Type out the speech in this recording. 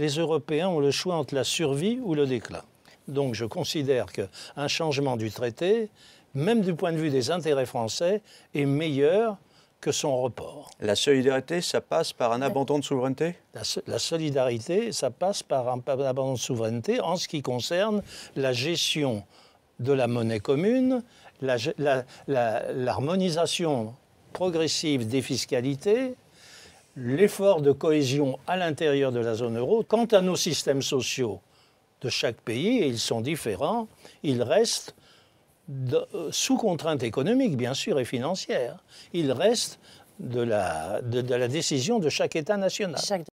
Les Européens ont le choix entre la survie ou le déclin. Donc je considère qu'un changement du traité, même du point de vue des intérêts français, est meilleur que son report. La solidarité, ça passe par un abandon de souveraineté la, solidarité, ça passe par un, abandon de souveraineté en ce qui concerne la gestion de la monnaie commune, l'harmonisation progressive des fiscalités, l'effort de cohésion à l'intérieur de la zone euro. Quant à nos systèmes sociaux de chaque pays, et ils sont différents, ils restent euh, sous contrainte économique, bien sûr, et financière. Ils restent de la, décision de chaque État national.